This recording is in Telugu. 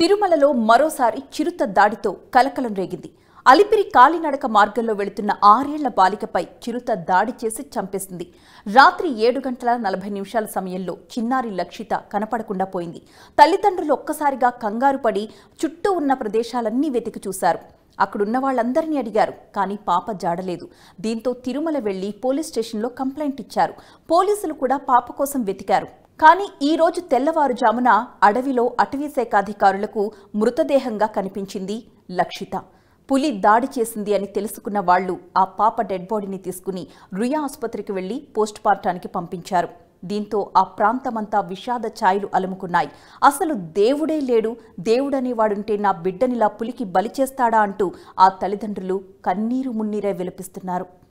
తిరుమలలో మరోసారి చిరుత దాడితో కలకలం రేగింది అలిపిరి కాలినడక మార్గంలో వెళుతున్న ఆరేళ్ల బాలికపై చిరుత దాడి చేసి చంపేసింది రాత్రి ఏడు గంటల నలభై నిమిషాల సమయంలో చిన్నారి లక్షిత కనపడకుండా పోయింది తల్లిదండ్రులు ఒక్కసారిగా కంగారు పడి చుట్టూ ఉన్న ప్రదేశాలన్నీ వెతికి చూశారు అక్కడున్న వాళ్ళందరినీ అడిగారు కానీ పాప జాడలేదు దీంతో తిరుమల వెళ్లి పోలీస్ స్టేషన్లో కంప్లైంట్ ఇచ్చారు పోలీసులు కూడా పాప కోసం వెతికారు కానీ ఈ రోజు తెల్లవారుజామున అడవిలో శాఖ అధికారులకు మృతదేహంగా కనిపించింది లక్షిత పులి దాడి చేసింది అని తెలుసుకున్న వాళ్లు ఆ పాప డెడ్ బాడీని తీసుకుని రుయా ఆసుపత్రికి వెళ్లి పార్టానికి పంపించారు దీంతో ఆ ప్రాంతమంతా విషాద ఛాయలు అలుముకున్నాయి అసలు దేవుడే లేడు దేవుడనేవాడుంటే నా బిడ్డనిలా పులికి బలి చేస్తాడా అంటూ ఆ తల్లిదండ్రులు కన్నీరు మున్నీరే విలపిస్తున్నారు